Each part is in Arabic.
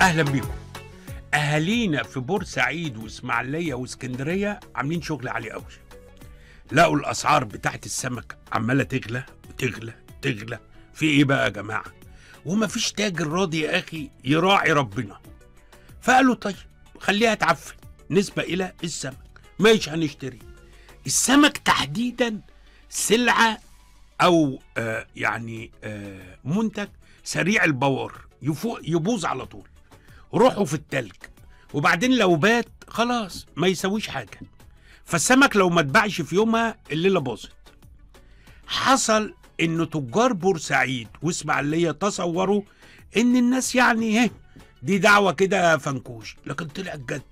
اهلا بيكم اهالينا في بورسعيد واسماعيليه واسكندريه عاملين شغل عالي قوي لقوا الاسعار بتاعت السمك عماله تغلى وتغلى تغلى في ايه بقى يا جماعه ومفيش تاجر راضي يا اخي يراعي ربنا فقالوا طيب خليها تعفن نسبه الى السمك ماشي هنشتري السمك تحديدا سلعه او آه يعني آه منتج سريع البوار يفوق يبوظ على طول روحه في التلج وبعدين لو بات خلاص ما يسويش حاجه فالسمك لو ما اتباعش في يومها الليله باظت حصل ان تجار بورسعيد واسماعيليه تصوروا ان الناس يعني ايه دي دعوه كده فنكوش لكن طلع جد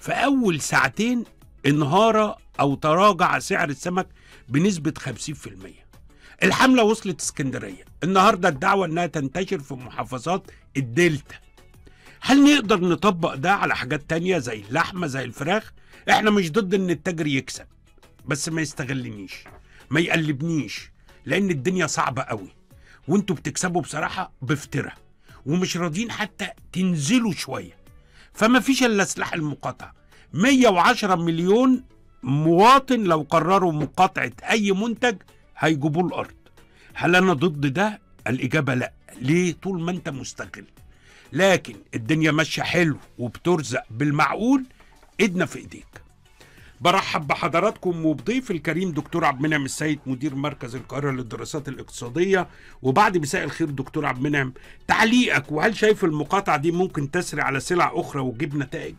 في اول ساعتين انهار او تراجع سعر السمك بنسبه 50% الحمله وصلت اسكندريه النهارده الدعوه انها تنتشر في محافظات الدلتا هل نقدر نطبق ده على حاجات تانية زي اللحمة زي الفراخ احنا مش ضد ان التاجر يكسب بس ما يستغلنيش ما يقلبنيش لان الدنيا صعبة قوي وانتوا بتكسبوا بصراحة بفترة ومش راضيين حتى تنزلوا شوية فما فيش الا سلاح المقاطعة 110 مليون مواطن لو قرروا مقاطعة أي منتج هيجيبوه الأرض هل أنا ضد ده؟ الإجابة لأ ليه طول ما أنت مستغل لكن الدنيا ماشيه حلو وبترزق بالمعقول ايدنا في ايديك برحب بحضراتكم وبضيف الكريم دكتور عبد المنعم السيد مدير مركز القاهره للدراسات الاقتصاديه وبعد مساء الخير دكتور عبد المنعم تعليقك وهل شايف المقاطعه دي ممكن تسري على سلع اخرى وتجيب نتائج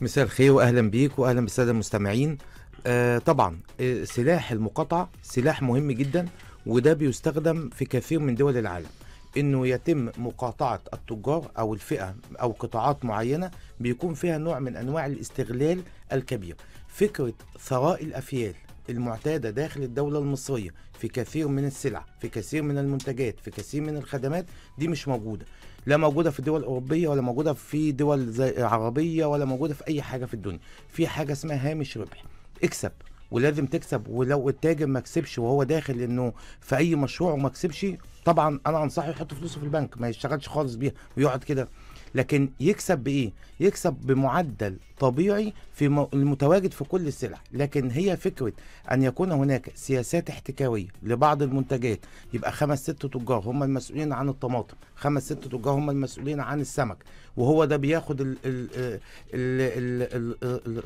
مساء الخير واهلا بيك واهلا بالساده المستمعين آه طبعا آه، سلاح المقاطعه سلاح مهم جدا وده بيستخدم في كثير من دول العالم انه يتم مقاطعه التجار او الفئه او قطاعات معينه بيكون فيها نوع من انواع الاستغلال الكبير فكره ثراء الافيال المعتاده داخل الدوله المصريه في كثير من السلع في كثير من المنتجات في كثير من الخدمات دي مش موجوده لا موجوده في الدول الاوروبيه ولا موجوده في دول عربيه ولا موجوده في اي حاجه في الدنيا في حاجه اسمها هامش ربح اكسب ولازم تكسب ولو التاجر ما كسبش وهو داخل انه في اي مشروع وما كسبش طبعا انا انصحه يحط فلوسه في البنك ما يشتغلش خالص بيها ويقعد كده لكن يكسب بايه يكسب بمعدل طبيعي في المتواجد في كل السلع لكن هي فكرة أن يكون هناك سياسات احتكارية لبعض المنتجات يبقى خمس ست تجار هم المسؤولين عن الطماطم خمس ست تجار هم المسؤولين عن السمك وهو ده بياخد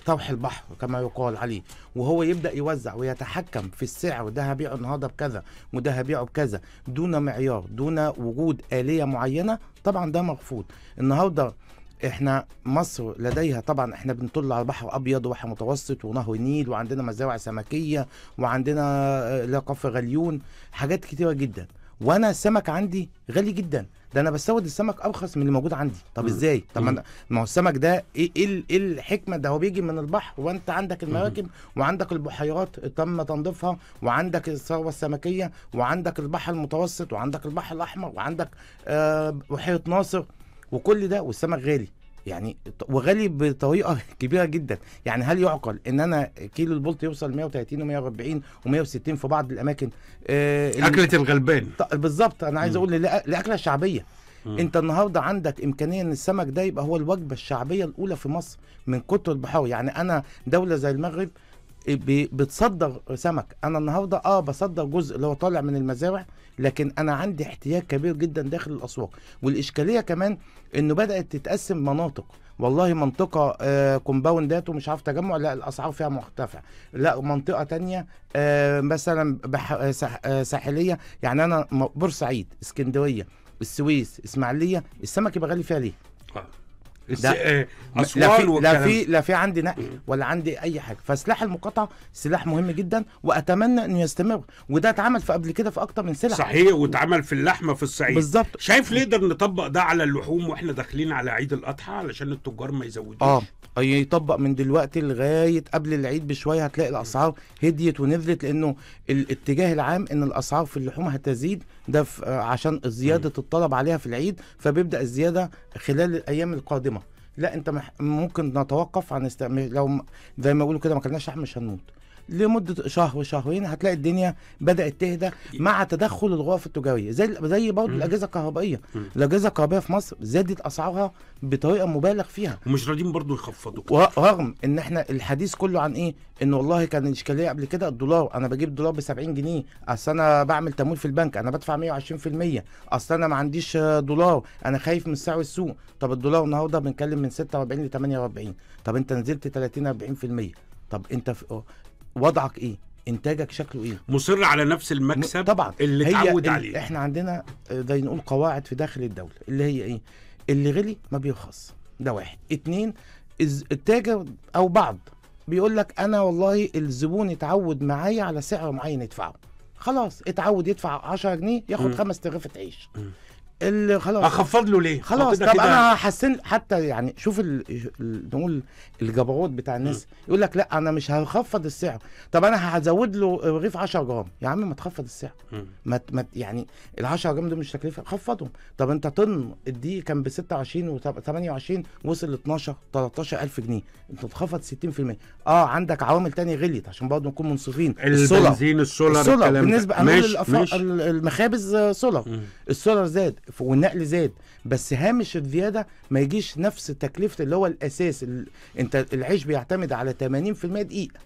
طرح البحر كما يقال عليه وهو يبدأ يوزع ويتحكم في السعر ده هبيعه النهارده بكذا وده هبيعه بكذا دون معيار دون وجود آلية معينة طبعا ده مرفوض النهارده احنا مصر لديها طبعا احنا بنطل على بحر ابيض وبحر متوسط ونهر النيل وعندنا مزارع سمكيه وعندنا آه، لقف غليون حاجات كتيره جدا وانا السمك عندي غالي جدا ده انا بستورد السمك ارخص من اللي موجود عندي طب مم. ازاي طب ما ما هو السمك ده ايه إيه, ايه الحكمه ده هو بيجي من البحر وانت عندك المراكب وعندك البحيرات تم تنظيفها وعندك الثروه السمكيه وعندك البحر المتوسط وعندك البحر الاحمر وعندك آه بحيره ناصر وكل ده والسمك غالي يعني وغالي بطريقه كبيره جدا يعني هل يعقل ان انا كيلو البلط يوصل 130 و140 و160 في بعض الاماكن آه اكله الغلبان بالظبط انا عايز اقول لاكله الشعبيه مم. انت النهارده عندك امكانيه ان السمك ده يبقى هو الوجبه الشعبيه الاولى في مصر من كتر البحار يعني انا دوله زي المغرب بتصدر سمك انا النهارده اه بصدر جزء اللي هو طالع من المزارع لكن انا عندي احتياج كبير جدا داخل الاسواق والاشكاليه كمان انه بدات تتقسم مناطق والله منطقة آه كومباوندات ومش عارف تجمع لا الأسعار فيها مرتفعة لا منطقة تانية آه مثلا بح آه، سح آه ساحلية يعني أنا بورسعيد اسكندرية السويس إسماعيلية السمك يبقى غالي فيها ليه؟ آه. آه، لا في لا في لا في عندي نقل ولا عندي اي حاجه فسلاح المقاطعه سلاح مهم جدا واتمنى انه يستمر وده اتعمل في قبل كده في اكتر من سلاح صحيح واتعمل في اللحمه في الصعيد بالظبط شايف نقدر نطبق ده على اللحوم واحنا داخلين على عيد الاضحى علشان التجار ما يزودوش اه يطبق من دلوقتي لغايه قبل العيد بشويه هتلاقي الاسعار هديت ونزلت لانه الاتجاه العام ان الاسعار في اللحوم هتزيد ده عشان زياده الطلب عليها في العيد فبيبدا الزياده خلال الايام القادمه لا انت مح... ممكن نتوقف عن استعمال لو زي ما بيقولوا كده ما اكلناش لحم مش هنموت لمده شهر شهرين هتلاقي الدنيا بدات تهدى مع تدخل الغرف التجاريه زي زي برضه الاجهزه الكهربائيه الاجهزه الكهربائيه في مصر زادت اسعارها بطريقه مبالغ فيها ومش راضيين برضه يخفضوا رغم ان احنا الحديث كله عن ايه ان والله كان الاشكاليه قبل كده الدولار انا بجيب دولار ب 70 جنيه اصل انا بعمل تمويل في البنك انا بدفع 120% اصل انا ما عنديش دولار انا خايف من سعر السوق طب الدولار النهارده بنتكلم من 46 ل 48 طب انت نزلت 30 40% طب انت في وضعك ايه انتاجك شكله ايه مصر على نفس المكسب طبعا اللي اتعود عليه احنا عندنا آه، زي نقول قواعد في داخل الدوله اللي هي ايه اللي غلي ما بيرخص ده واحد اتنين التاجر او بعض بيقول لك انا والله الزبون اتعود معايا على سعر معين يدفعه خلاص اتعود يدفع 10 جنيه ياخد خمس 5000 عيش اللي خلاص اخفض له ليه؟ خلاص طب انا هحسن حتى يعني شوف نقول الجبروت بتاع الناس يقول لك لا انا مش هخفض السعر طب انا هزود له رغيف 10 جرام يا عم ما تخفض السعر ما ما يعني ال 10 جرام دول مش تكلفه خفضهم طب انت طن الدي كان ب 26 و 28 وصل ل 12 13000 جنيه انت تخفض 60% اه عندك عوامل تانية غليت عشان برضه نكون منصفين البنزين السولر السولر بالنسبه للمخابز آه، سولر السولر زاد والنقل زاد بس هامش الزياده ما يجيش نفس تكلفه اللي هو الاساس اللي انت العيش بيعتمد على 80% دقيقه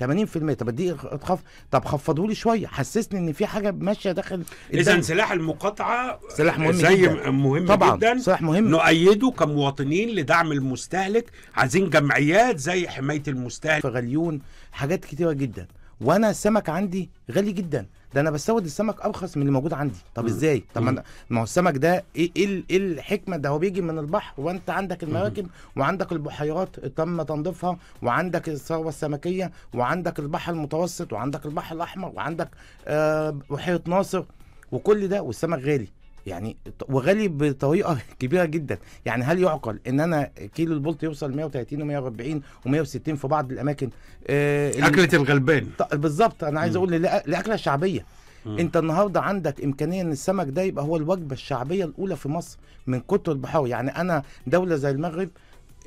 80% طب الدقيقه اتخف طب خفضوا لي شويه حسسني ان في حاجه ماشيه داخل اذا سلاح المقاطعه آه، سلاح مهم زي جدا. مهم طبعا جدا سلاح مهم نؤيده كمواطنين لدعم المستهلك عايزين جمعيات زي حمايه المستهلك في غليون حاجات كتيره جدا وانا السمك عندي غالي جدا ده انا بستورد السمك ارخص من اللي موجود عندي طب ازاي طب ما ما هو السمك ده ايه ايه إيه الحكمه ده هو بيجي من البحر وانت عندك المراكب وعندك البحيرات تم تنظيفها وعندك الثروه السمكيه وعندك البحر المتوسط وعندك البحر الاحمر وعندك آه بحيره ناصر وكل ده والسمك غالي يعني وغالي بطريقه كبيره جدا يعني هل يعقل ان انا كيلو البولت يوصل 130 و140 و160 في بعض الاماكن آه اكله الغلبان بالظبط انا عايز اقول الاكله الشعبيه مم. انت النهارده عندك امكانيه ان السمك ده يبقى هو الوجبه الشعبيه الاولى في مصر من كتر البحار يعني انا دوله زي المغرب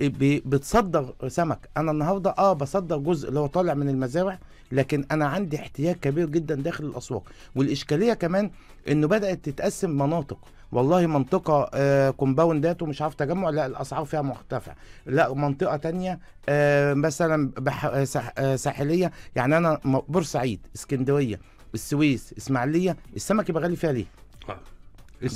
بتصدر سمك انا النهارده اه بصدر جزء اللي هو طالع من المزارع لكن انا عندي احتياج كبير جدا داخل الاسواق والاشكاليه كمان انه بدات تتقسم مناطق والله منطقه آه كومباوندات ومش عارف تجمع لا الاسعار فيها مرتفعه لا منطقه تانية آه مثلا بح آه, آه، ساحليه يعني انا بورسعيد اسكندريه السويس اسماعيليه السمك يبقى غالي فيها ليه آه.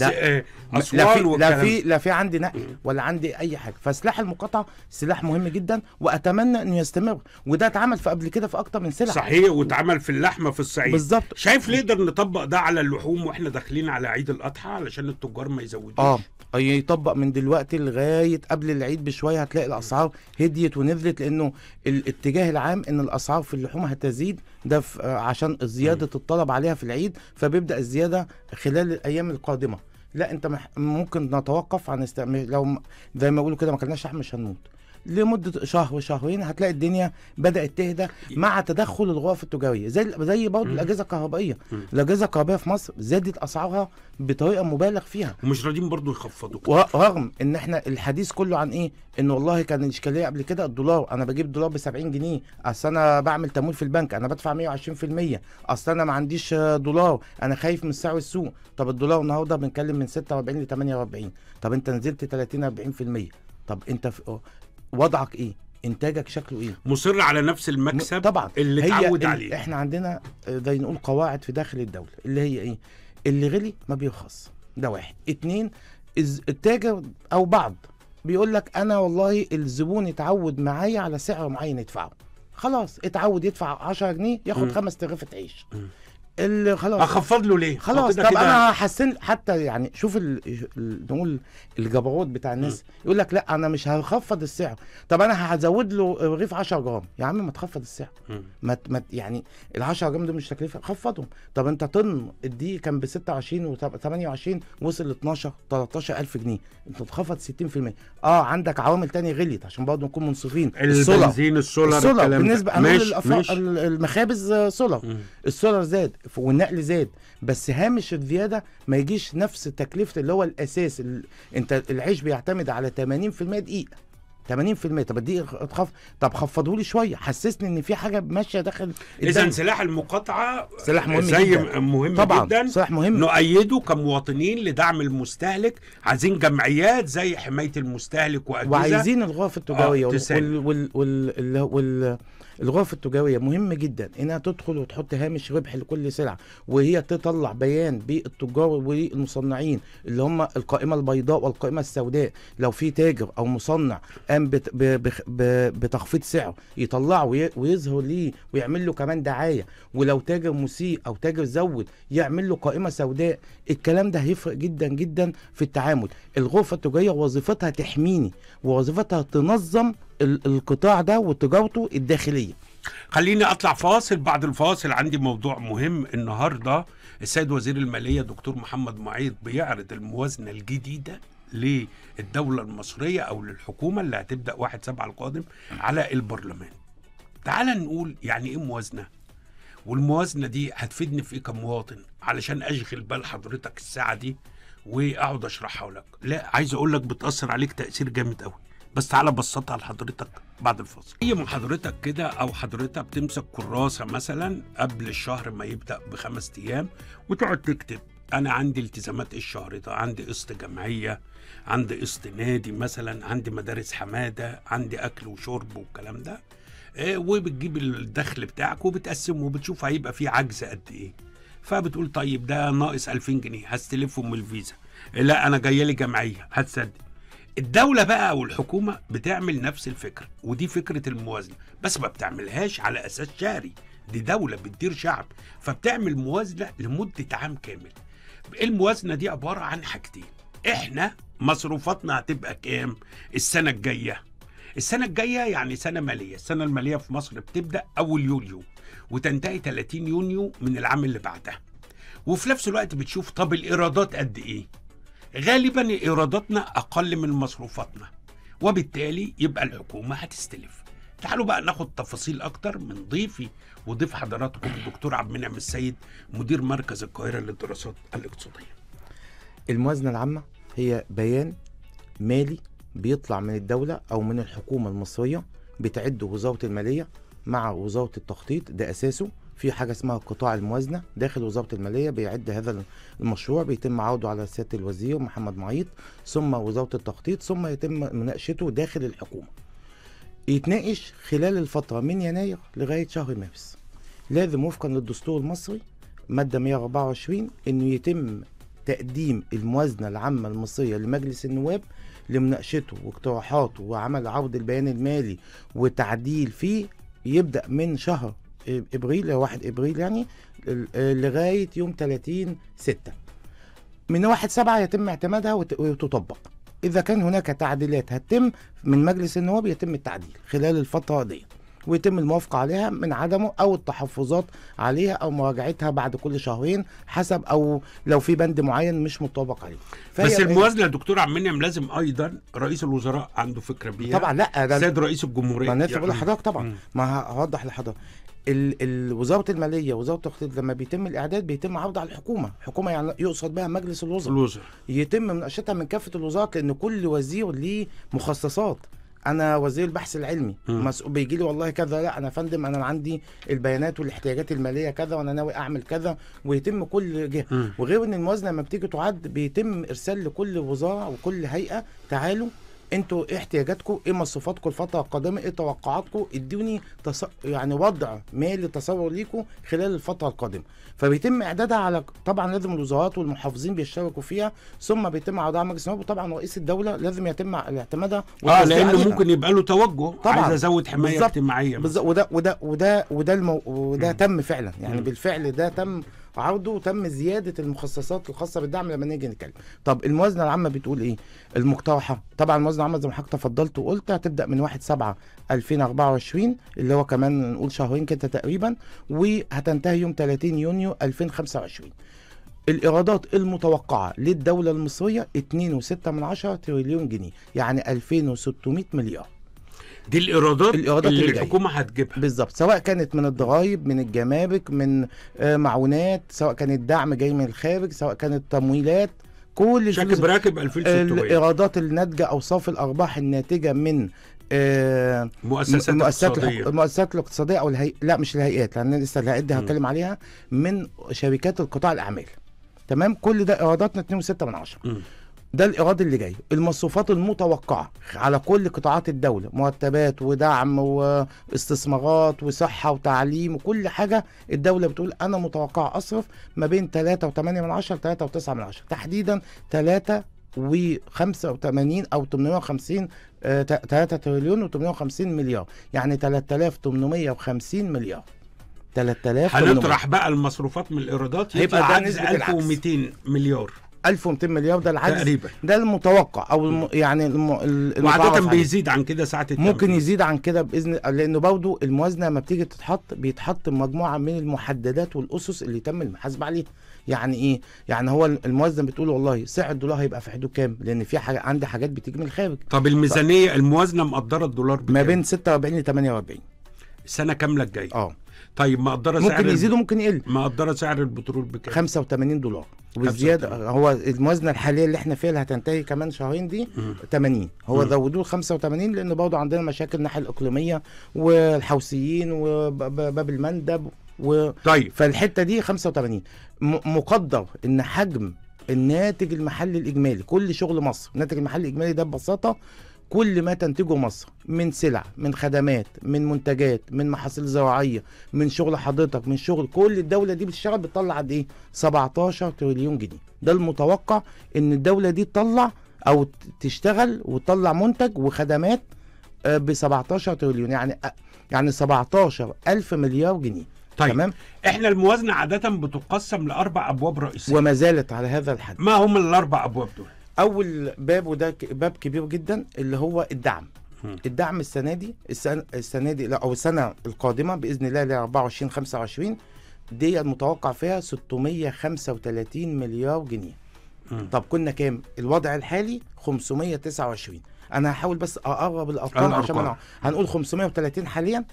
آه، لا في لا في لا في عندي نقل ولا عندي اي حاجه فسلاح المقاطعه سلاح مهم جدا واتمنى انه يستمر وده اتعمل في قبل كده في اكتر من سلاح صحيح واتعمل في اللحمه في الصعيد بالظبط شايف نقدر نطبق ده على اللحوم واحنا داخلين على عيد الاضحى علشان التجار ما يزودوش اه يطبق من دلوقتي لغايه قبل العيد بشويه هتلاقي الاسعار هديت ونزلت لانه الاتجاه العام ان الاسعار في اللحوم هتزيد ده عشان زياده الطلب عليها في العيد فبيبدا الزياده خلال الايام القادمه لا انت ممكن نتوقف عن استعمال لو زي ما بيقولوا كده ما كناش لحم مش هنموت لمده شهر شهرين هتلاقي الدنيا بدات تهدى مع تدخل الغرف التجاريه زي زي برضه الاجهزه الكهربائيه الاجهزه الكهربائيه في مصر زادت اسعارها بطريقه مبالغ فيها ومش راضيين برضه يخفضوا رغم ان احنا الحديث كله عن ايه ان والله كان الاشكاليه قبل كده الدولار انا بجيب دولار ب 70 جنيه اصل انا بعمل تمويل في البنك انا بدفع 120% اصل انا ما عنديش دولار انا خايف من سعر السوق طب الدولار النهارده بنتكلم من 46 ل 48 طب انت نزلت 30 40% طب انت في وضعك ايه انتاجك شكله ايه مصر على نفس المكسب طبعا اللي اتعود عليه احنا عندنا آه، زي نقول قواعد في داخل الدوله اللي هي ايه اللي غلي ما بيرخص ده واحد اتنين التاجر او بعض بيقول لك انا والله الزبون اتعود معايا على سعر معين يدفعه خلاص اتعود يدفع 10 جنيه ياخد 5000 تعيش اللي خلاص اخفض له ليه خلاص طب انا هحسن حتى يعني شوف نقول الجبروت بتاع الناس يقول لك لا انا مش هخفض السعر طب انا هزود له رغيف 10 جرام يا عم ما تخفض السعر ما ما يعني ال 10 جرام دول مش تكلفه خفضهم طب انت طن الدي كان ب 26 و 28 وصل ل 12 13000 جنيه انت اتخفض 60% اه عندك عوامل ثانيه غليت عشان برضه نكون منصفين البنزين السولر السولر بالنسبه للمخابز آه، سولر السولر زاد والنقل زاد بس هامش الزياده ما يجيش نفس تكلفه اللي هو الاساس اللي انت العيش بيعتمد على 80% دقيقه 80% طب الدقيقه اتخف طب خفضوا لي شويه حسسني ان في حاجه ماشيه داخل اذا سلاح المقاطعه سلاح مهم زي جدا. مهم طبعا جدا سلاح مهم نؤيده كمواطنين لدعم المستهلك عايزين جمعيات زي حمايه المستهلك واجهزه وعايزين الغرف التجاريه آه وال... وال... وال... وال... وال... الغرف التجاريه مهم جدا انها تدخل وتحط هامش ربح لكل سلعه وهي تطلع بيان بالتجار والمصنعين اللي هم القائمه البيضاء والقائمه السوداء لو في تاجر او مصنع قام بتخفيض سعر يطلعه ويظهر ليه ويعمل له كمان دعايه ولو تاجر مسيء او تاجر زود يعمل له قائمه سوداء الكلام ده هيفرق جدا جدا في التعامل الغرفه التجاريه وظيفتها تحميني ووظيفتها تنظم القطاع ده وتجارته الداخليه خليني اطلع فاصل بعد الفاصل عندي موضوع مهم النهارده السيد وزير الماليه دكتور محمد معيط بيعرض الموازنه الجديده للدولة المصرية أو للحكومة اللي هتبدأ واحد سبعة القادم على البرلمان تعال نقول يعني إيه موازنة والموازنة دي هتفيدني في إيه كمواطن علشان أشغل بال حضرتك الساعة دي وأقعد أشرحها لك لا عايز أقول لك بتأثر عليك تأثير جامد أوي بس تعالى بسطها لحضرتك بعد الفاصل اي من حضرتك كده او حضرتك بتمسك كراسه مثلا قبل الشهر ما يبدا بخمس ايام وتقعد تكتب انا عندي التزامات إيه الشهر ده عندي قسط جمعيه عندي قسط نادي مثلا عندي مدارس حماده عندي اكل وشرب والكلام ده إيه وبتجيب الدخل بتاعك وبتقسمه وبتشوف هيبقى فيه عجز قد ايه فبتقول طيب ده ناقص 2000 جنيه هستلفهم من الفيزا لا انا جايه لي جمعيه هتصدق الدولة بقى والحكومة بتعمل نفس الفكرة ودي فكرة الموازنة بس ما بتعملهاش على أساس شهري دي دولة بتدير شعب فبتعمل موازنة لمدة عام كامل الموازنة دي عبارة عن حاجتين احنا مصروفاتنا هتبقى كام السنة الجاية السنة الجاية يعني سنة مالية السنة المالية في مصر بتبدأ أول يوليو وتنتهي 30 يونيو من العام اللي بعدها وفي نفس الوقت بتشوف طب الإيرادات قد إيه غالبا ايراداتنا اقل من مصروفاتنا وبالتالي يبقى الحكومه هتستلف تعالوا بقى ناخد تفاصيل اكتر من ضيفي وضيف حضراتكم الدكتور عبد المنعم السيد مدير مركز القاهره للدراسات الاقتصاديه الموازنه العامه هي بيان مالي بيطلع من الدوله او من الحكومه المصريه بتعده وزاره الماليه مع وزاره التخطيط ده اساسه في حاجه اسمها قطاع الموازنه داخل وزاره الماليه بيعد هذا المشروع بيتم عوده على سياده الوزير محمد معيط ثم وزاره التخطيط ثم يتم مناقشته داخل الحكومه يتناقش خلال الفتره من يناير لغايه شهر مارس لازم وفقا للدستور المصري ماده 124 انه يتم تقديم الموازنه العامه المصريه لمجلس النواب لمناقشته واقتراحاته وعمل عرض البيان المالي وتعديل فيه يبدا من شهر ابريل 1 ابريل يعني لغايه يوم 30 6 من 1 7 يتم اعتمادها وتطبق اذا كان هناك تعديلات هتتم من مجلس النواب يتم التعديل خلال الفتره ديت ويتم الموافقة عليها من عدمه أو التحفظات عليها أو مراجعتها بعد كل شهرين حسب أو لو في بند معين مش مطابق عليه بس الموازنة يا دكتور عم منعم لازم أيضا رئيس الوزراء عنده فكرة بيها طبعا لا ده سيد رئيس الجمهورية ما أنا بقول يعني لحضرتك طبعا ما هوضح لحضرتك وزاره الماليه وزاره التخطيط لما بيتم الاعداد بيتم عرض على الحكومه، الحكومه يعني يقصد بها مجلس الوزراء الوزراء يتم مناقشتها من كافه الوزارات لان كل وزير ليه مخصصات انا وزير البحث العلمي مسؤول بيجي لي والله كذا لا انا فندم انا عندي البيانات والاحتياجات الماليه كذا وانا ناوي اعمل كذا ويتم كل جهه وغير ان الموازنه لما بتيجي تعد بيتم ارسال لكل وزاره وكل هيئه تعالوا انتوا ايه احتياجاتكم ايه مصروفاتكم الفتره القادمه ايه توقعاتكم ادوني تص... يعني وضع مالي تصور ليكم خلال الفتره القادمه فبيتم اعدادها على طبعا لازم الوزارات والمحافظين بيشتركوا فيها ثم بيتم عرضها على مجلس النواب وطبعا رئيس الدوله لازم يتم اعتمادها اه لانه ممكن يبقى له توجه طبعا عايز ازود حمايه اجتماعيه بالظبط وده وده وده وده المو... وده تم فعلا يعني م. بالفعل ده تم عرضه وتم زياده المخصصات الخاصه بالدعم لما نيجي نتكلم طب الموازنه العامه بتقول ايه المقترحه طبعا الموازنه العامه زي ما حضرتك تفضلت وقلت هتبدا من 1 7 2024 اللي هو كمان نقول شهرين كده تقريبا وهتنتهي يوم 30 يونيو 2025 الإيرادات المتوقعة للدولة المصرية 2.6 تريليون جنيه يعني 2600 مليار دي الايرادات, الإيرادات اللي, اللي الحكومه هتجيبها بالظبط سواء كانت من الضرايب من الجمارك من آه، معونات سواء كان الدعم جاي من الخارج سواء كانت تمويلات كل شكل براكب 2600 الايرادات الناتجه او صافي الارباح الناتجه من آه، مؤسسات المؤسسات المؤسسات الاقتصاديه او الهي... لا مش الهيئات لان لسه الهيئات دي هتكلم عليها من شركات القطاع الاعمال تمام كل ده ايراداتنا 2.6 ده الايراد اللي جاي المصروفات المتوقعه على كل قطاعات الدوله مرتبات ودعم واستثمارات وصحه وتعليم وكل حاجه الدوله بتقول انا متوقع اصرف ما بين 3 و8 من 10 3 و9 من 10 تحديدا 3 و85 او 850 3 آه، تريليون و850 مليار يعني 3850 مليار 3000 هنطرح بقى المصروفات من الايرادات يبقى ده 1200 مليار 1200 مليار ده العجز تقريبا ده المتوقع او الم يعني الم وعاده بيزيد عن كده ساعه التمثيل. ممكن يزيد عن كده باذن لانه برضه الموازنه لما بتيجي تتحط بيتحط مجموعه من المحددات والاسس اللي تم المحاسبه عليها يعني ايه يعني هو الموازنه بتقول والله سعر الدولار هيبقى في حدود كام لان في حاجه عندي حاجات بتيجي من الخارج طب الميزانيه الموازنه مقدره الدولار بكام ما بين 46 ل 48 السنه كامله الجايه اه طيب مقدره سعر ممكن يزيد وممكن يقل مقدره سعر البترول بكام 85 دولار وزياده هو الموازنه الحاليه اللي احنا فيها اللي هتنتهي كمان شهرين دي م. 80 هو زودوه 85 لان برضه عندنا مشاكل الناحيه الاقليميه والحوثيين وباب المندب و... طيب فالحته دي 85 مقدر ان حجم الناتج المحلي الاجمالي كل شغل مصر الناتج المحلي الاجمالي ده ببساطه كل ما تنتجه مصر من سلع من خدمات من منتجات من محاصيل زراعيه من شغل حضرتك من شغل كل الدوله دي بتشتغل بتطلع قد ايه 17 تريليون جنيه ده المتوقع ان الدوله دي تطلع او تشتغل وتطلع منتج وخدمات آه، ب 17 تريليون يعني آه، يعني 17 ألف مليار جنيه طيب تمام احنا الموازنه عاده بتقسم لاربع ابواب رئيسيه وما زالت على هذا الحد ما هم الاربع ابواب دول اول باب وده باب كبير جدا اللي هو الدعم الدعم السنه دي السنه, السنة دي لا او السنه القادمه باذن الله ل 24 25 دي المتوقع فيها 635 مليار جنيه طب كنا كام الوضع الحالي 529 انا هحاول بس اقرب الارقام عشان هنقول 530 حاليا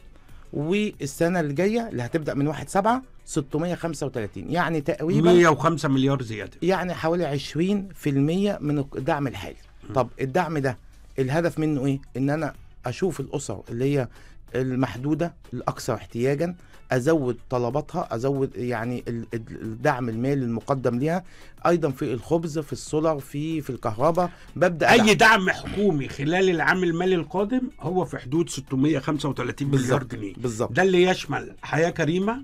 والسنه اللي جايه اللي هتبدا من 1 7 635 يعني تقريبا 105 مليار زياده يعني حوالي 20% من الدعم الحالي طب الدعم ده الهدف منه ايه ان انا اشوف الاسر اللي هي المحدوده الاكثر احتياجا ازود طلباتها ازود يعني الدعم المالي المقدم ليها ايضا في الخبز في السولر في في الكهرباء ببدا اي دعم, دعم حكومي خلال العام المالي القادم هو في حدود 635 مليار جنيه بالظبط ده اللي يشمل حياه كريمه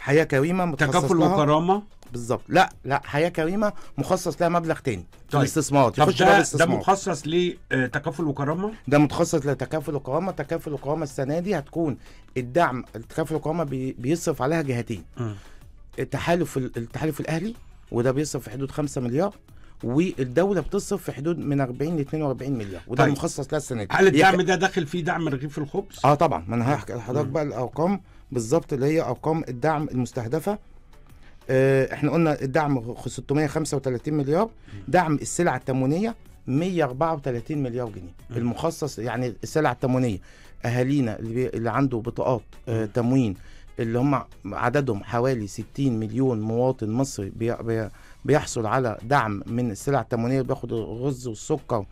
حياه كريمه تكافل وكرامه بالظبط لا لا حياه كريمه مخصص لها مبلغ تاني طيب. الاستثمار يخش ده, ده مخصص لتكافل آه، وكرامه ده متخصص لتكافل وكرامه تكافل وكرامه السنه دي هتكون الدعم التكافل وكرامه بيصرف عليها جهتين م. التحالف التحالف الاهلي وده بيصرف في حدود 5 مليار والدوله بتصرف في حدود من 40 ل 42 مليار وده طيب. مخصص السنة دي هل الدعم ده داخل فيه دعم رغيف الخبز؟ اه طبعا ما انا هحكي لحضرتك بقى الارقام بالظبط اللي هي ارقام الدعم المستهدفه آه، احنا قلنا الدعم 635 مليار دعم السلع التموينيه 134 مليار جنيه المخصص يعني السلع التموينيه اهالينا اللي, اللي عنده بطاقات آه، تموين اللي هم عددهم حوالي 60 مليون مواطن مصري بي بي بيحصل على دعم من السلع التموينيه بياخد الرز والسكر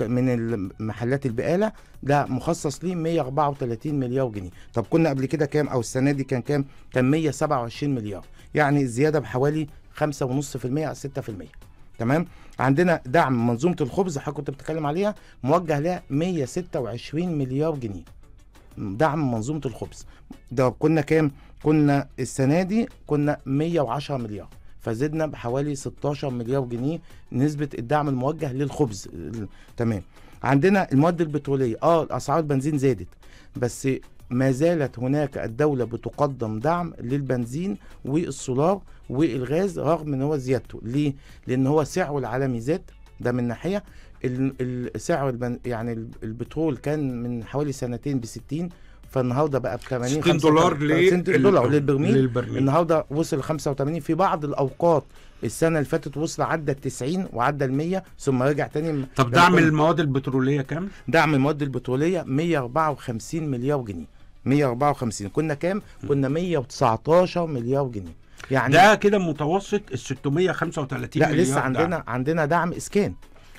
من محلات البقاله ده مخصص ليه 134 مليار جنيه طب كنا قبل كده كام او السنه دي كان كام كان 127 مليار يعني زياده بحوالي 5.5% على 6% تمام عندنا دعم منظومه الخبز حضرتك كنت بتتكلم عليها موجه لها 126 مليار جنيه دعم منظومه الخبز ده كنا كام كنا السنه دي كنا 110 مليار فزدنا بحوالي 16 مليار جنيه نسبه الدعم الموجه للخبز تمام عندنا المواد البتروليه اه اسعار البنزين زادت بس ما زالت هناك الدولة بتقدم دعم للبنزين والسولار والغاز رغم ان هو زيادته ليه؟ لان هو سعره العالمي زاد ده من ناحية سعر يعني البترول كان من حوالي سنتين ب 60 فالنهارده بقى ب 80 60 دولار دولار للبرميل, للبرميل. النهارده وصل 85 في بعض الاوقات السنه اللي فاتت وصل عدى ال 90 وعدى ال 100 ثم رجع تاني طب دعم المواد البتروليه كام؟ دعم المواد البتروليه 154 مليار جنيه 154 كنا كام؟ كنا 119 مليار جنيه يعني ده كده متوسط ال 635 لا لسه عندنا دعم. عندنا دعم اسكان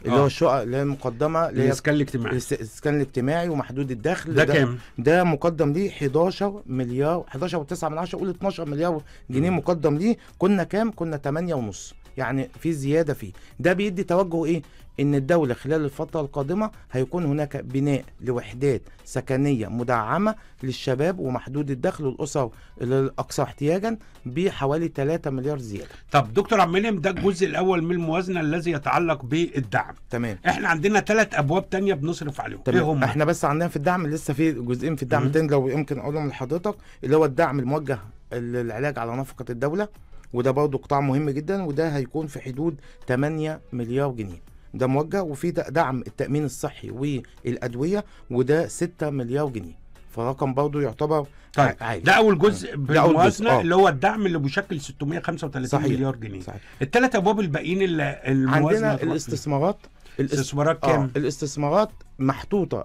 آه. اللي هو الشقق اللي هي المقدمه اللي هي الاسكان الاجتماعي الاسكان الاجتماعي ومحدود الدخل ده, ده كام؟ ده مقدم ليه 11 مليار 11.9 من 10 قول 12 مليار جنيه مقدم ليه كنا كام؟ كنا 8 ونص يعني في زياده فيه ده بيدي توجه ايه ان الدوله خلال الفتره القادمه هيكون هناك بناء لوحدات سكنيه مدعمه للشباب ومحدود الدخل والاسر الاقصى احتياجا بحوالي 3 مليار زياده طب دكتور عبد المنعم ده الجزء الاول من الموازنه الذي يتعلق بالدعم تمام احنا عندنا ثلاث ابواب تانية بنصرف عليهم إيه تمام. ايه هم احنا بس عندنا في الدعم لسه في جزئين في الدعم تاني لو يمكن اقولهم لحضرتك اللي هو الدعم الموجه للعلاج على نفقه الدوله وده برضه قطاع مهم جدا وده هيكون في حدود 8 مليار جنيه ده موجه وفي دعم التامين الصحي والادويه وده 6 مليار جنيه فرقم برضه يعتبر طيب عالي. ده اول جزء بالموازنه آه. آه. اللي هو الدعم اللي بيشكل 635 صحيح. مليار جنيه صحيح. الثلاث ابواب الباقيين اللي الموازنه عندنا الاستثمارات الاستثمارات آه، كام؟ آه الاستثمارات محطوطة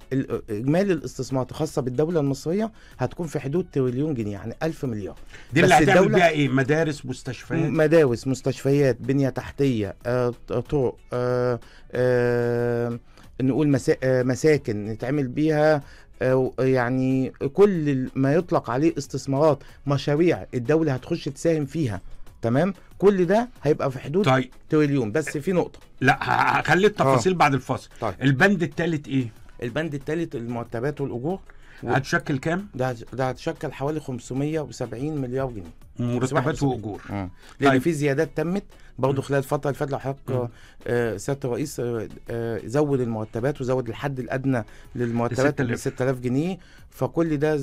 إجمالي الاستثمارات الخاصة بالدولة المصرية هتكون في حدود تريليون جنيه يعني 1000 مليار دي اللي هتعمل بيها إيه؟ مدارس مستشفيات؟ مدارس مستشفيات بنية تحتية آه، طرق آه، آه، نقول مسا... آه، مساكن نتعمل بيها آه، يعني كل ما يطلق عليه استثمارات مشاريع الدولة هتخش تساهم فيها تمام كل ده هيبقى في حدود طيب. تريليون بس في نقطه لا هخلي التفاصيل اه. بعد الفاصل طيب. البند الثالث ايه البند الثالث المرتبات والاجور هتشكل كام؟ ده ده هتشكل حوالي 570 مليار جنيه مرتبات واجور اه. لان طيب. في زيادات تمت برضه خلال الفتره اللي فاتت لو حضرتك آه، سياده الرئيس آه، آه، زود المرتبات وزود الحد الادنى للمرتبات ل 6000 جنيه فكل ده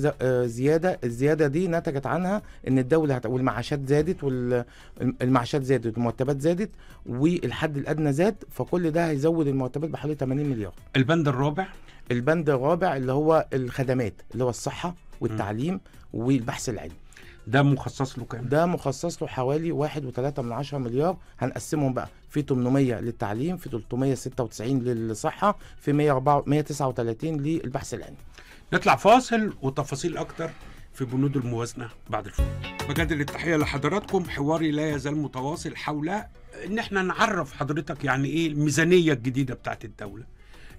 زياده الزياده دي نتجت عنها ان الدوله هت... والمعاشات زادت والمعاشات زادت والمرتبات زادت والحد الادنى زاد فكل ده هيزود المرتبات بحوالي 80 مليار البند الرابع البند الرابع اللي هو الخدمات اللي هو الصحه والتعليم والبحث العلمي ده مخصص له كام؟ ده مخصص له حوالي 1.3 من مليار هنقسمهم بقى في 800 للتعليم في 396 للصحة في 139 للبحث العلمي نطلع فاصل وتفاصيل أكتر في بنود الموازنة بعد الفاصل بجدل التحية لحضراتكم حواري لا يزال متواصل حول ان احنا نعرف حضرتك يعني ايه الميزانية الجديدة بتاعت الدولة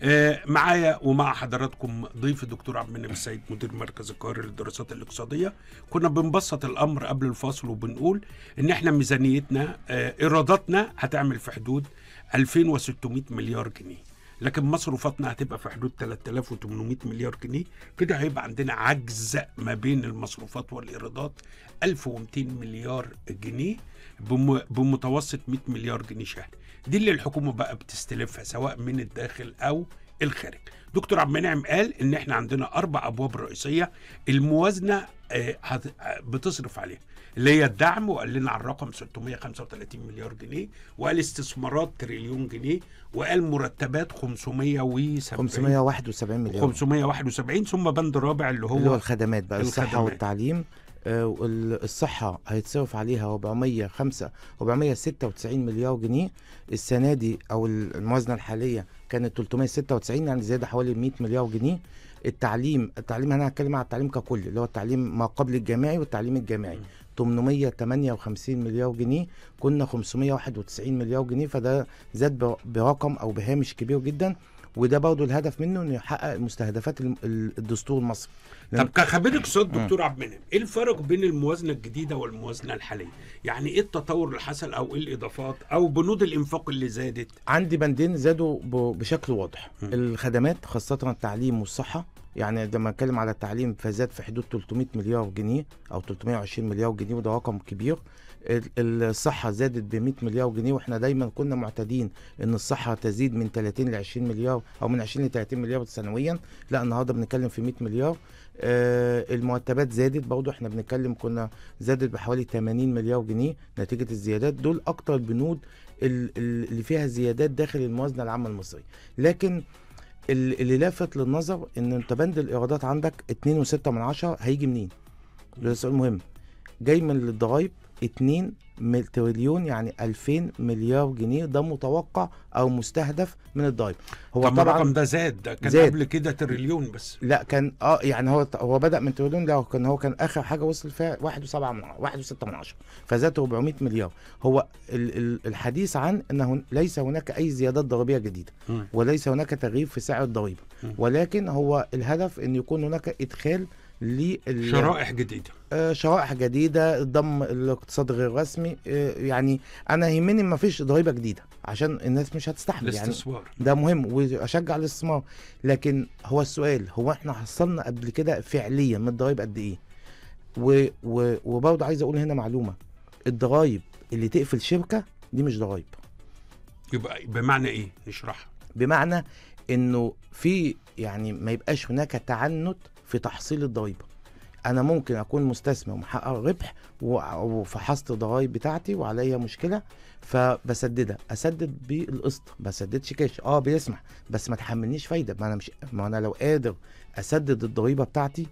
آه، معايا ومع حضراتكم ضيف الدكتور عبد المنعم السيد مدير مركز القاهره للدراسات الاقتصاديه كنا بنبسط الامر قبل الفاصل وبنقول ان احنا ميزانيتنا آه، ايراداتنا هتعمل في حدود 2600 مليار جنيه لكن مصروفاتنا هتبقى في حدود 3800 مليار جنيه كده هيبقى عندنا عجز ما بين المصروفات والايرادات 1200 مليار جنيه بمتوسط 100 مليار جنيه شهري دي اللي الحكومه بقى بتستلفها سواء من الداخل او الخارج دكتور عبد المنعم قال ان احنا عندنا اربع ابواب رئيسيه الموازنه آه، بتصرف عليها اللي هي الدعم وقال لنا على الرقم 635 مليار جنيه وقال استثمارات تريليون جنيه وقال مرتبات 570 571 مليار 571 ثم بند رابع اللي هو اللي هو الخدمات بقى الصحه والتعليم الصحة هيتصرف عليها 405 496 مليار جنيه السنة دي أو الموازنة الحالية كانت 396 يعني زيادة حوالي 100 مليار جنيه التعليم التعليم أنا هتكلم على التعليم ككل اللي هو التعليم ما قبل الجامعي والتعليم الجامعي 858 مليار جنيه كنا 591 مليار جنيه فده زاد برقم أو بهامش كبير جدا وده برضه الهدف منه انه يحقق مستهدفات الدستور المصري طب كخبير اقتصاد دكتور عبد المنعم ايه الفرق بين الموازنه الجديده والموازنه الحاليه يعني ايه التطور اللي حصل او ايه الاضافات او بنود الانفاق اللي زادت عندي بندين زادوا بشكل واضح م. الخدمات خاصه التعليم والصحه يعني لما اتكلم على التعليم فزاد في حدود 300 مليار جنيه او 320 مليار جنيه وده رقم كبير الصحه زادت ب 100 مليار جنيه واحنا دايما كنا معتادين ان الصحه تزيد من 30 ل 20 مليار او من 20 ل 30 مليار سنويا لا النهارده بنتكلم في 100 مليار آه المرتبات زادت برضه احنا بنتكلم كنا زادت بحوالي 80 مليار جنيه نتيجه الزيادات دول اكتر البنود اللي فيها زيادات داخل الموازنه العامه المصريه لكن اللي لافت للنظر ان انت بند الايرادات عندك 2.6 هيجي منين؟ ده سؤال مهم جاي من الضرايب 2 تريليون يعني 2000 مليار جنيه ده متوقع او مستهدف من الضريبه هو طبعا الرقم ده زاد كان زاد. قبل كده تريليون بس لا كان اه يعني هو هو بدا من تريليون ده كان هو كان اخر حاجه وصل فيها 1.7 من 1.6 من 10 فزاد 400 مليار هو ال ال الحديث عن انه ليس هناك اي زيادات ضريبيه جديده م. وليس هناك تغيير في سعر الضريبه ولكن هو الهدف ان يكون هناك ادخال لل شرائح جديده آه، شرائح جديده ضم الاقتصاد غير الرسمي آه، يعني انا يهمني ما فيش ضريبه جديده عشان الناس مش هتستحمل يعني الاستثمار يعني ده مهم واشجع الاستثمار لكن هو السؤال هو احنا حصلنا قبل كده فعليا من الضرايب قد ايه وبرضه عايز اقول هنا معلومه الضرايب اللي تقفل شركه دي مش ضرايب يبقى بمعنى ايه اشرحها بمعنى انه في يعني ما يبقاش هناك تعنت في تحصيل الضريبه انا ممكن اكون مستثمر ومحقق ربح وفحصت الضرايب بتاعتي وعليا مشكله فبسددها اسدد بالقسط ما سددش كاش اه بيسمح بس ما تحملنيش فايده ما انا مش ما انا لو قادر اسدد الضريبه بتاعتي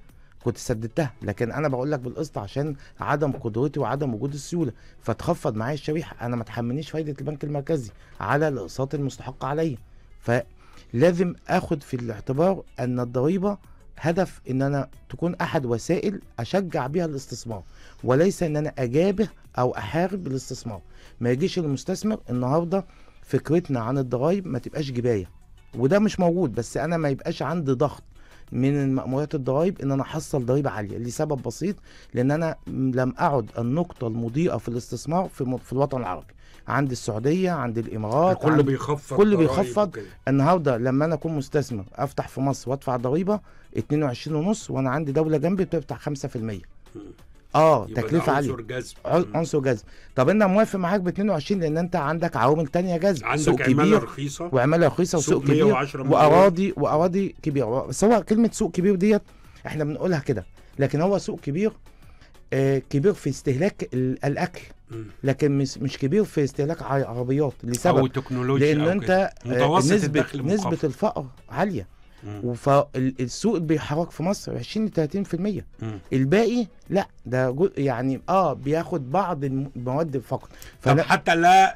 كنت سددتها لكن انا بقول لك بالقسط عشان عدم قدرتي وعدم وجود السيوله فتخفض معايا الشريحه انا ما تحملنيش فايده البنك المركزي على الاقساط المستحقه عليا فلازم اخد في الاعتبار ان الضريبه هدف ان انا تكون احد وسائل اشجع بيها الاستثمار وليس ان انا اجابه او احارب الاستثمار ما يجيش المستثمر النهارده فكرتنا عن الضرايب ما تبقاش جبايه وده مش موجود بس انا ما يبقاش عندي ضغط من مأموريات الضرايب ان انا احصل ضريبه عاليه لسبب بسيط لان انا لم اعد النقطه المضيئه في الاستثمار في, في الوطن العربي عند السعوديه عند الامارات كله بيخفض كله بيخفض النهارده لما انا اكون مستثمر افتح في مصر وادفع ضريبه 22 ونص وانا عندي دوله جنبي بتدفع 5% اه تكلفه عاليه عنصر جذب عنصر جذب طب انا موافق معاك ب 22 لان انت عندك عوامل تانية جذب عندك سوق عماله رخيصه وعماله رخيصه وسوق كبير واراضي واراضي كبيره بس هو كلمه سوق كبير ديت احنا بنقولها كده لكن هو سوق كبير آه كبير في استهلاك الاكل لكن مش مش كبير في استهلاك عربيات لسبب او تكنولوجيا لان أو انت آه، نسبه نسبه الفقر عاليه فالسوق بيحرك في مصر 20 ل 30% الباقي لا ده يعني اه بياخد بعض المواد فقط طب حتى لا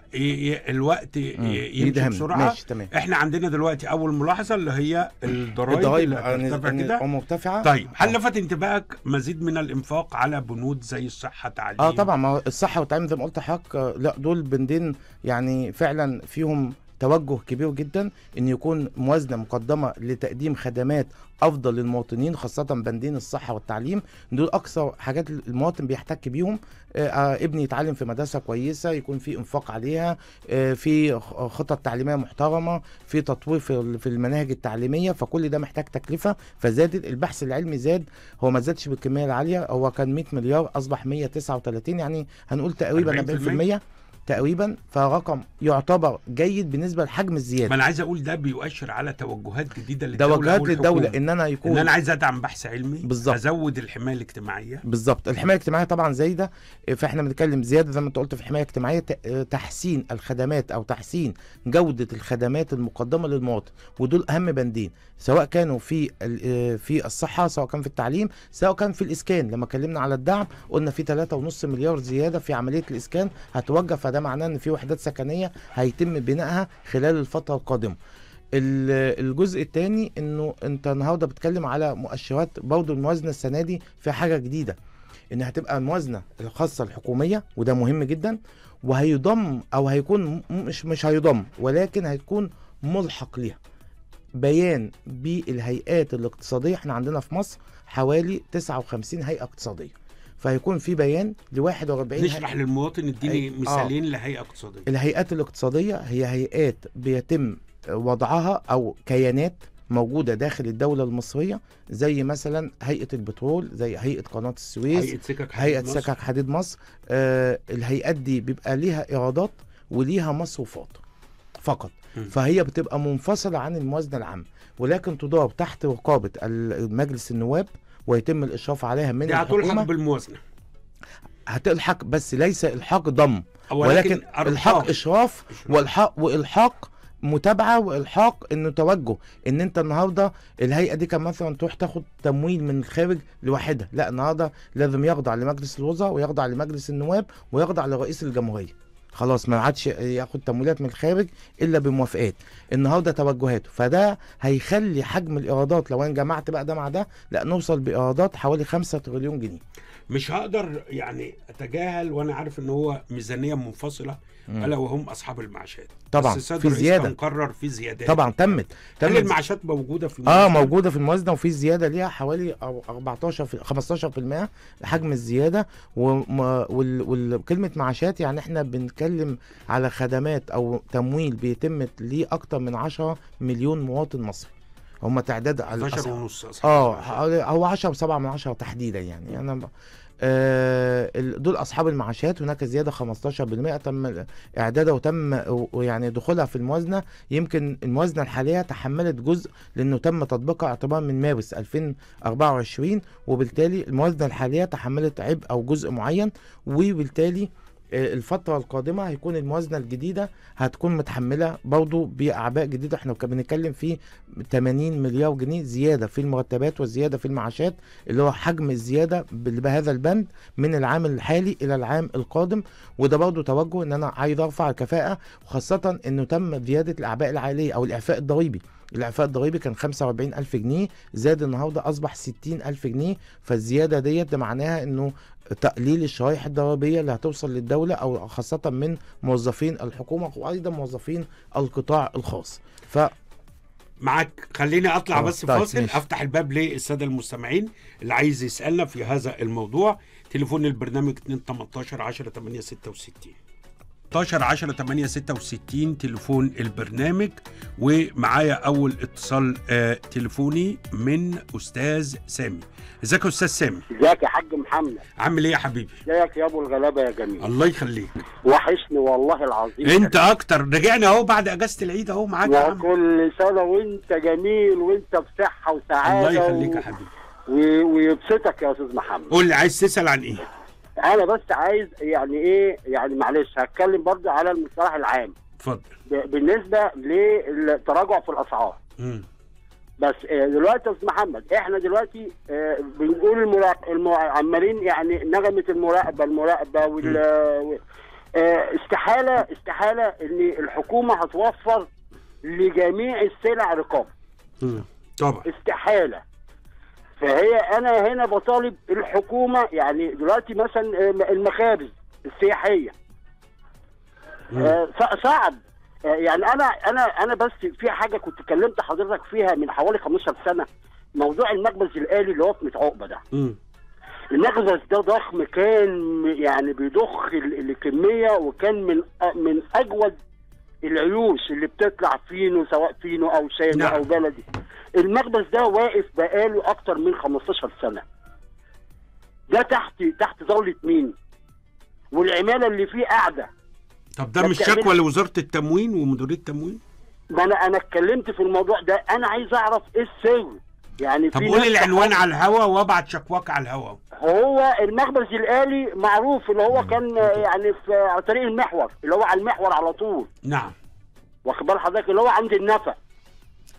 الوقت يمشي بسرعه ماشي تمام احنا عندنا دلوقتي اول ملاحظه اللي هي الضرايب مرتفعه يعني يعني كده مرتفعه طيب هل آه. لفت انتباهك مزيد من الانفاق على بنود زي الصحه تعليم اه طبعا ما الصحه والتعليم زي ما قلت حضرتك آه، لا دول بندين يعني فعلا فيهم توجه كبير جدا ان يكون موازنه مقدمه لتقديم خدمات افضل للمواطنين خاصه بندين الصحه والتعليم دول اكثر حاجات المواطن بيحتك بيهم آه، آه، ابني يتعلم في مدرسه كويسه يكون في انفاق عليها آه، في خطط تعليميه محترمه في تطوير في المناهج التعليميه فكل ده محتاج تكلفه فزادت البحث العلمي زاد هو ما زادش بالكميه العاليه هو كان 100 مليار اصبح 139 يعني هنقول تقريبا 40% تقريبا فرقم يعتبر جيد بالنسبه لحجم الزياده ما انا عايز اقول ده بيؤشر على توجهات جديده للدوله توجهات للدوله ان انا يكون ان انا عايز ادعم بحث علمي بالظبط ازود الحمايه الاجتماعيه بالظبط الحمايه الاجتماعيه طبعا زايده فاحنا بنتكلم زياده زي ما انت قلت في الحمايه الاجتماعيه آه، تحسين الخدمات او تحسين جوده الخدمات المقدمه للمواطن ودول اهم بندين سواء كانوا في آه، في الصحه سواء كان في التعليم سواء كان في الاسكان لما اتكلمنا على الدعم قلنا في 3.5 مليار زياده في عمليه الاسكان هتوجه فده معناه ان في وحدات سكنيه هيتم بنائها خلال الفتره القادمه الجزء الثاني انه انت النهارده بتتكلم على مؤشرات برضه الموازنه السنه دي في حاجه جديده ان هتبقى الموازنه الخاصه الحكوميه وده مهم جدا وهيضم او هيكون مش مش هيضم ولكن هيكون ملحق ليها بيان بالهيئات الاقتصاديه احنا عندنا في مصر حوالي 59 هيئه اقتصاديه فهيكون في بيان ل 41 نشرح للمواطن الديني هي... آه. مثالين آه. لهيئه اقتصاديه الهيئات الاقتصاديه هي هيئات بيتم وضعها او كيانات موجودة داخل الدولة المصرية زي مثلا هيئة البترول زي هيئة قناة السويس هيئة سكك حديد هيئة سكك حديد مصر. آه الهيئات دي بيبقى ليها إيرادات وليها مصروفات فقط م. فهي بتبقى منفصلة عن الموازنة العامة ولكن تدار تحت رقابة مجلس النواب ويتم الاشراف عليها من دي هتلحق بالموازنه هتلحق بس ليس الحاق ضم ولكن الحاق اشراف والحاق والحاق متابعه والحاق انه توجه ان انت النهارده الهيئه دي كان مثلا تروح تاخد تمويل من الخارج لوحدها لا النهارده لازم يخضع لمجلس الوزراء ويخضع لمجلس النواب ويخضع لرئيس الجمهوريه خلاص ما عادش ياخد تمويلات من الخارج الا بموافقات النهارده توجهاته فده هيخلي حجم الايرادات لو انا جمعت بقى ده مع ده لا نوصل بايرادات حوالي 5 تريليون جنيه مش هقدر يعني اتجاهل وانا عارف ان هو ميزانيه منفصله الا وهم اصحاب المعاشات طبعا بس في زياده مقرر في زيادات طبعا يعني تمت تمت هل المعاشات موجوده في الموزنة؟ اه موجوده في الموازنه وفي زياده ليها حوالي 14 في 15% حجم الزياده وكلمه معاشات يعني احنا بنتكلم على خدمات او تمويل بيتم ليه اكتر من 10 مليون مواطن مصري هم تعداد على ونص اه هو 10 7 من 10 تحديدا يعني انا آه، دول اصحاب المعاشات هناك زياده 15% تم اعدادها وتم ويعني دخولها في الموازنه يمكن الموازنه الحاليه تحملت جزء لانه تم تطبيقها اعتبار من مارس 2024 وبالتالي الموازنه الحاليه تحملت عبء او جزء معين وبالتالي الفتره القادمه هيكون الموازنه الجديده هتكون متحمله برضه باعباء جديده احنا بنتكلم في 80 مليار جنيه زياده في المرتبات والزياده في المعاشات اللي هو حجم الزياده بهذا البند من العام الحالي الى العام القادم وده برضه توجه ان انا عايز ارفع الكفاءه وخاصه انه تم زياده الاعباء العائليه او الاعفاء الضريبي الإعفاء الضريبي كان 45 ألف جنيه زاد النهاردة أصبح 60 ألف جنيه فالزيادة ديت معناها إنه تقليل الشرايح الضريبية اللي هتوصل للدولة أو خاصة من موظفين الحكومة وأيضا موظفين القطاع الخاص ف معاك خليني اطلع آه، بس طيب، فاصل افتح الباب للساده المستمعين اللي عايز يسالنا في هذا الموضوع تليفون البرنامج 2 18 10 8 66 18 10 8 66 تليفون البرنامج ومعايا اول اتصال آه تليفوني من استاذ سامي ازيك يا استاذ سامي ازيك يا حاج محمد عامل ايه يا حبيبي ازيك يا ابو الغلابه يا جميل الله يخليك وحشني والله العظيم انت اكتر رجعنا اهو بعد اجازه العيد اهو معاك وكل سنه وانت جميل وانت بصحه وسعاده الله يخليك يا حبيبي و... ويبسطك يا استاذ محمد قول لي عايز تسال عن ايه انا بس عايز يعني ايه يعني معلش هتكلم برضه على المصطلح العام اتفضل بالنسبه للتراجع في الاسعار بس آه، دلوقتي يا استاذ محمد احنا دلوقتي آه، بنقول المراق... عمالين يعني نغمه المراقبه المراقبه وال آه، استحاله استحاله ان الحكومه هتوفر لجميع السلع رقابه. طبعا استحاله. فهي انا هنا بطالب الحكومه يعني دلوقتي مثلا المخابز السياحيه صعب آه، آه، يعني انا انا انا بس في حاجه كنت كلمت حضرتك فيها من حوالي 15 سنه موضوع المخبز الالي اللي هو في عقبه ده المخبز ده ضخم كان يعني بيضخ الكميه وكان من من اجود العيوش اللي بتطلع فينو سواء فينو او شامي نعم. او بلدي المخبز ده واقف بقاله اكتر من 15 سنه ده تحت تحت ظلة مين والعماله اللي فيه قاعده طب ده مش شكوى لوزاره التموين ومديريه التموين؟ ما انا انا اتكلمت في الموضوع ده انا عايز اعرف ايه السر يعني طب قول العنوان على الهوا وابعت شكواك على الهوا هو المخبز الالي معروف اللي هو كان يعني في طريق المحور اللي هو على المحور على طول نعم واخد بال حضرتك اللي هو عند النفق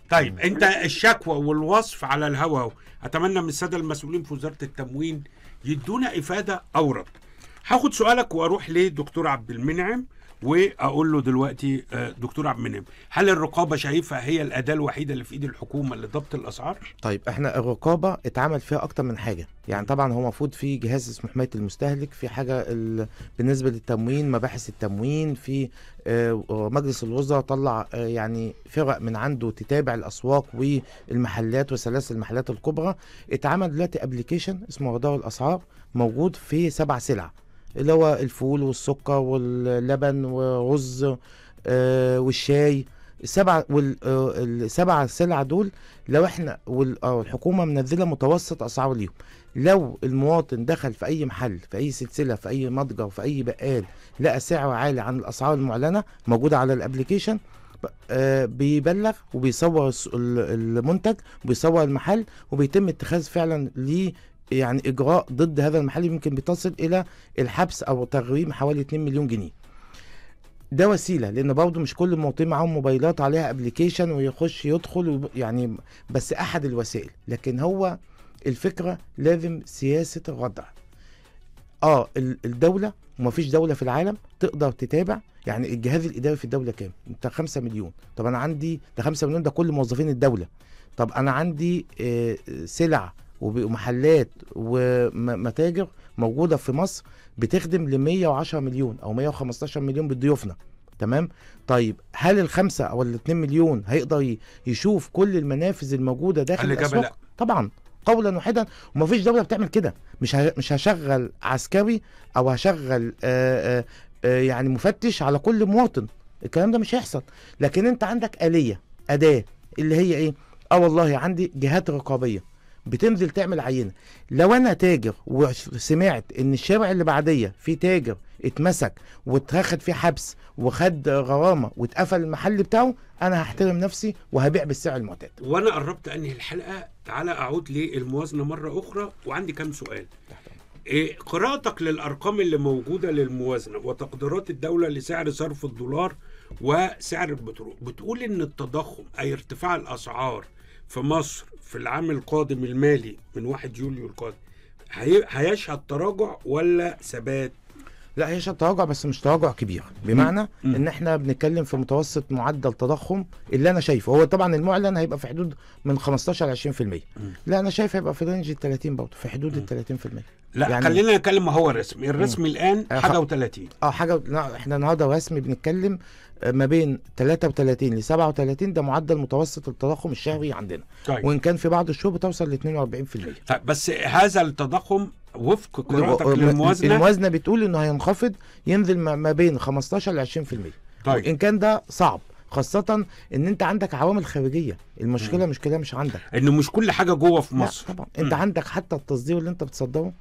طيب انت الشكوى والوصف على الهوا اتمنى من الساده المسؤولين في وزاره التموين يدونا افاده اورد هاخد سؤالك واروح لدكتور عبد المنعم واقول له دلوقتي آه، دكتور عبد المنعم هل الرقابه شايفها هي الاداه الوحيده اللي في ايد الحكومه لضبط الاسعار طيب احنا الرقابه اتعمل فيها اكتر من حاجه يعني طبعا هو المفروض في جهاز اسمه حمايه المستهلك في حاجه بالنسبه للتموين مباحث التموين في آه، مجلس الوزراء طلع آه، يعني فرق من عنده تتابع الاسواق والمحلات وسلاسل المحلات الكبرى اتعمل دلوقتي ابلكيشن اسمه رادار الاسعار موجود في سبع سلع اللي هو الفول والسكر واللبن ورز آه، والشاي السبع والسبع آه، سلع دول لو احنا والحكومه آه، منزله متوسط اسعار ليهم لو المواطن دخل في اي محل في اي سلسله في اي متجر في اي بقال لقى سعر عالي عن الاسعار المعلنه موجوده على الابلكيشن بيبلغ وبيصور المنتج وبيصور المحل وبيتم اتخاذ فعلا ليه يعني اجراء ضد هذا المحل يمكن بتصل الى الحبس او تغريم حوالي 2 مليون جنيه ده وسيله لان برضه مش كل المواطنين معاهم موبايلات عليها ابلكيشن ويخش يدخل يعني بس احد الوسائل لكن هو الفكره لازم سياسه الردع اه الدوله ومفيش دوله في العالم تقدر تتابع يعني الجهاز الاداري في الدوله كام انت 5 مليون طب انا عندي ده 5 مليون ده كل موظفين الدوله طب انا عندي آه، سلع ومحلات ومتاجر موجوده في مصر بتخدم ل 110 مليون او 115 مليون بضيوفنا تمام طيب هل الخمسة او 2 مليون هيقدر يشوف كل المنافذ الموجوده داخل الاسواق طبعا قولا واحدا ومفيش دوله بتعمل كده مش مش هشغل عسكري او هشغل آآ آه، آآ آه، آه، يعني مفتش على كل مواطن الكلام ده مش هيحصل لكن انت عندك اليه اداه اللي هي ايه اه والله عندي جهات رقابيه بتنزل تعمل عينه لو انا تاجر وسمعت ان الشارع اللي بعديه في تاجر اتمسك واتخد فيه حبس وخد غرامه واتقفل المحل بتاعه انا هحترم نفسي وهبيع بالسعر المعتاد وانا قربت انهي الحلقه تعالى اعود للموازنه مره اخرى وعندي كام سؤال إيه قراءتك للارقام اللي موجوده للموازنه وتقديرات الدوله لسعر صرف الدولار وسعر البترول بتقول ان التضخم اي ارتفاع الاسعار في مصر في العام القادم المالي من 1 يوليو القادم هيشهد تراجع ولا ثبات؟ لا هيشهد تراجع بس مش تراجع كبير بمعنى م. ان احنا بنتكلم في متوسط معدل تضخم اللي انا شايفه هو طبعا المعلن هيبقى في حدود من 15 ل 20% لا انا شايف هيبقى في رينج ال 30 برضه في حدود ال 30% لا يعني خلينا نتكلم ما هو الرسمي الرسمي الان حاجه و30 اه حاجه آه، لا احنا النهارده رسمي بنتكلم ما بين 33 ل 37 ده معدل متوسط التضخم الشهري عندنا طيب. وان كان في بعض الشهور بتوصل ل 42% طيب بس هذا التضخم وفق قراءتك للموازنه الموازنه بتقول انه هينخفض ينزل ما بين 15 ل 20% طيب وان كان ده صعب خاصة ان انت عندك عوامل خارجية المشكلة مشكلة مش عندك انه مش كل حاجة جوه في مصر لا طبعا انت عندك حتى التصدير اللي انت بتصدره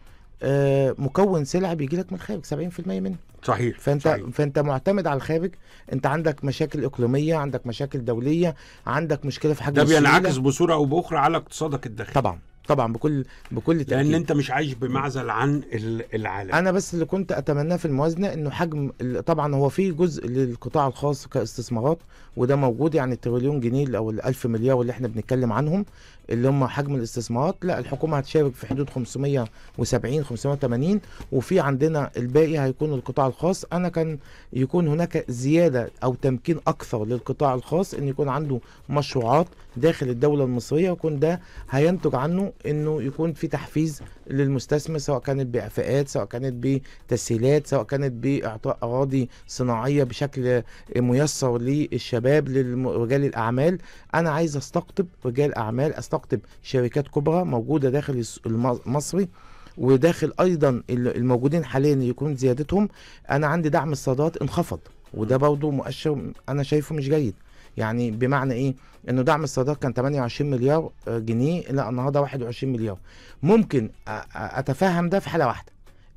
آه، مكون سلع بيجي لك من الخارج 70% منه صحيح فانت صحيح. فانت معتمد على الخارج انت عندك مشاكل اقليميه عندك مشاكل دوليه عندك مشكله في حاجه ده بينعكس بصوره او باخرى على اقتصادك الداخلي طبعا طبعا بكل بكل تأكيد لان انت مش عايش بمعزل عن العالم انا بس اللي كنت اتمناه في الموازنه انه حجم طبعا هو في جزء للقطاع الخاص كاستثمارات وده موجود يعني التريليون جنيه او ال1000 مليار اللي احنا بنتكلم عنهم اللي هم حجم الاستثمارات لا الحكومه هتشارك في حدود 570 580 وفي عندنا الباقي هيكون القطاع الخاص انا كان يكون هناك زياده او تمكين اكثر للقطاع الخاص ان يكون عنده مشروعات داخل الدوله المصريه ويكون ده هينتج عنه انه يكون في تحفيز للمستثمر سواء كانت بإعفاءات سواء كانت بتسهيلات سواء كانت بإعطاء أراضي صناعية بشكل ميسر للشباب لرجال الأعمال أنا عايز أستقطب رجال أعمال أستقطب شركات كبرى موجودة داخل المصري وداخل ايضا الموجودين حاليا يكون زيادتهم انا عندي دعم الصادرات انخفض وده برضه مؤشر انا شايفه مش جيد يعني بمعنى ايه انه دعم الصادات كان 28 مليار آه، جنيه لا النهارده 21 مليار ممكن اتفهم ده في حاله واحده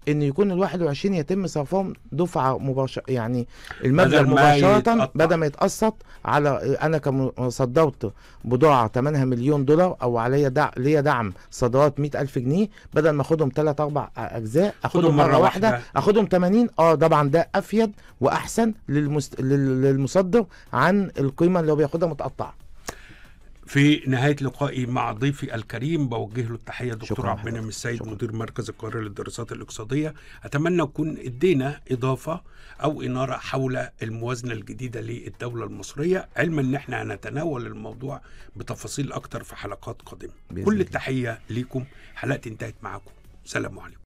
ان يكون ال 21 يتم صرفهم دفعه مباشره يعني المبلغ مباشره بدل ما يتقسط على آه، انا كم صدرت بضاعه ثمنها مليون دولار او عليا ليا دعم صادرات 100000 جنيه بدل ما اخدهم ثلاث اربع آه، اجزاء اخدهم مره, مرة واحده, واحدة. اخدهم 80 اه طبعا ده افيد واحسن للمست... للمصدر عن القيمه اللي هو بياخدها متقطعه في نهاية لقائي مع ضيفي الكريم بوجه له التحية دكتور عبد المنعم السيد شكرا. مدير مركز القاهرة للدراسات الاقتصادية أتمنى أكون ادينا إضافة أو إنارة حول الموازنة الجديدة للدولة المصرية علما أن احنا هنتناول الموضوع بتفاصيل أكتر في حلقات قادمة كل التحية ليكم حلقتي انتهت معكم سلام عليكم